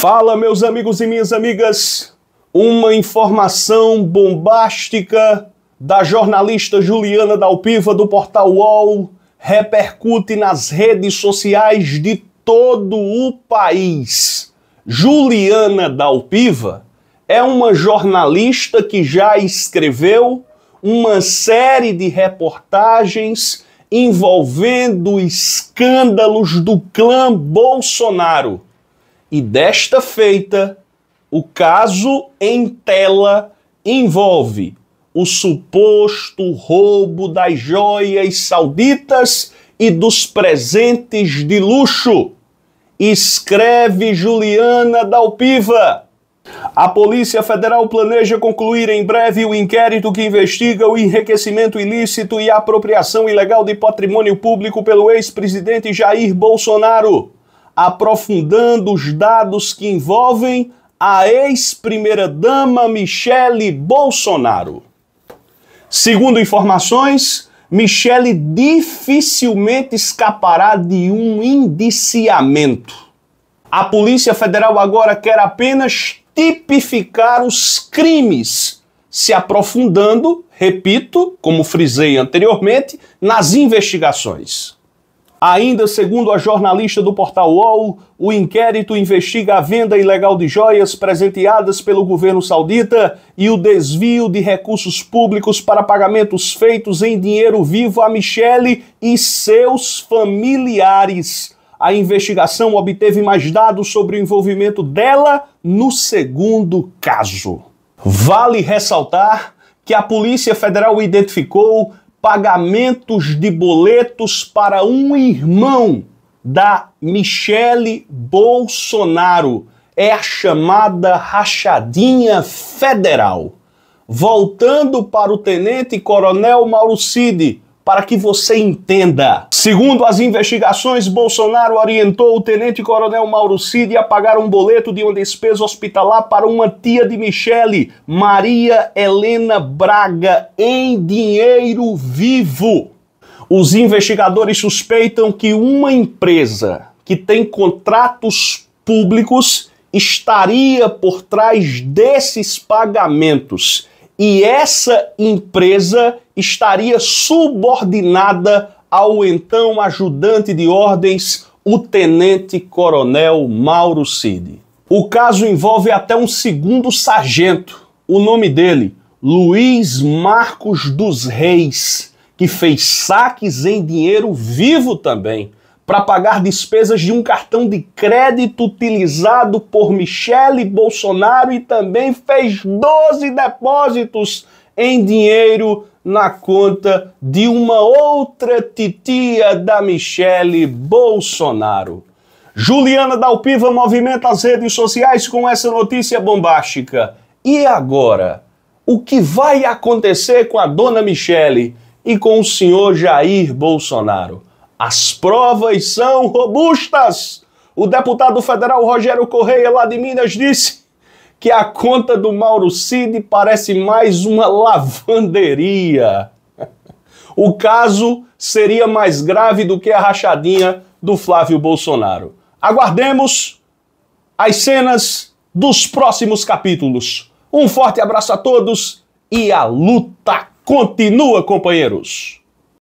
Fala, meus amigos e minhas amigas. Uma informação bombástica da jornalista Juliana Dalpiva do portal UOL repercute nas redes sociais de todo o país. Juliana Dalpiva é uma jornalista que já escreveu uma série de reportagens envolvendo escândalos do clã Bolsonaro e desta feita, o caso em tela envolve o suposto roubo das joias sauditas e dos presentes de luxo. Escreve Juliana Dalpiva. A Polícia Federal planeja concluir em breve o inquérito que investiga o enriquecimento ilícito e a apropriação ilegal de patrimônio público pelo ex-presidente Jair Bolsonaro aprofundando os dados que envolvem a ex-primeira-dama Michele Bolsonaro. Segundo informações, Michele dificilmente escapará de um indiciamento. A Polícia Federal agora quer apenas tipificar os crimes, se aprofundando, repito, como frisei anteriormente, nas investigações. Ainda segundo a jornalista do portal UOL, o inquérito investiga a venda ilegal de joias presenteadas pelo governo saudita e o desvio de recursos públicos para pagamentos feitos em dinheiro vivo a Michele e seus familiares. A investigação obteve mais dados sobre o envolvimento dela no segundo caso. Vale ressaltar que a Polícia Federal identificou pagamentos de boletos para um irmão da Michele Bolsonaro. É a chamada rachadinha federal. Voltando para o tenente coronel Mauro Cid, para que você entenda. Segundo as investigações, Bolsonaro orientou o tenente-coronel Mauro Cid a pagar um boleto de uma despesa hospitalar para uma tia de Michele, Maria Helena Braga, em dinheiro vivo. Os investigadores suspeitam que uma empresa que tem contratos públicos estaria por trás desses pagamentos e essa empresa estaria subordinada ao então ajudante de ordens, o tenente-coronel Mauro Cid. O caso envolve até um segundo sargento. O nome dele, Luiz Marcos dos Reis, que fez saques em dinheiro vivo também para pagar despesas de um cartão de crédito utilizado por Michele Bolsonaro e também fez 12 depósitos em dinheiro na conta de uma outra titia da Michele Bolsonaro. Juliana Dalpiva movimenta as redes sociais com essa notícia bombástica. E agora? O que vai acontecer com a dona Michele e com o senhor Jair Bolsonaro? As provas são robustas. O deputado federal Rogério Correia, lá de Minas, disse que a conta do Mauro Cid parece mais uma lavanderia. O caso seria mais grave do que a rachadinha do Flávio Bolsonaro. Aguardemos as cenas dos próximos capítulos. Um forte abraço a todos e a luta continua, companheiros!